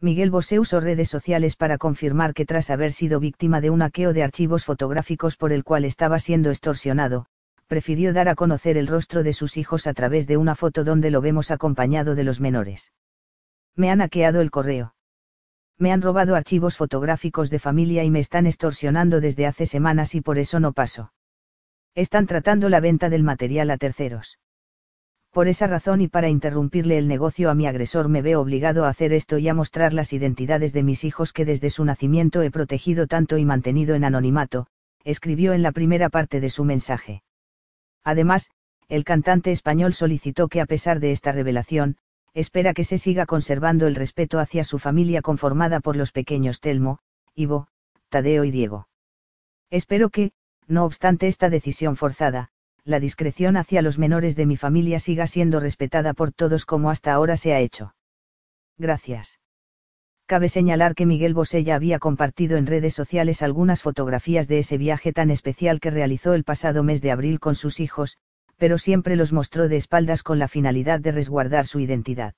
Miguel Bosé usó redes sociales para confirmar que tras haber sido víctima de un hackeo de archivos fotográficos por el cual estaba siendo extorsionado, prefirió dar a conocer el rostro de sus hijos a través de una foto donde lo vemos acompañado de los menores. Me han hackeado el correo. Me han robado archivos fotográficos de familia y me están extorsionando desde hace semanas y por eso no paso. Están tratando la venta del material a terceros. Por esa razón y para interrumpirle el negocio a mi agresor me veo obligado a hacer esto y a mostrar las identidades de mis hijos que desde su nacimiento he protegido tanto y mantenido en anonimato, escribió en la primera parte de su mensaje. Además, el cantante español solicitó que a pesar de esta revelación, espera que se siga conservando el respeto hacia su familia conformada por los pequeños Telmo, Ivo, Tadeo y Diego. Espero que, no obstante esta decisión forzada, la discreción hacia los menores de mi familia siga siendo respetada por todos como hasta ahora se ha hecho. Gracias. Cabe señalar que Miguel Bosé había compartido en redes sociales algunas fotografías de ese viaje tan especial que realizó el pasado mes de abril con sus hijos, pero siempre los mostró de espaldas con la finalidad de resguardar su identidad.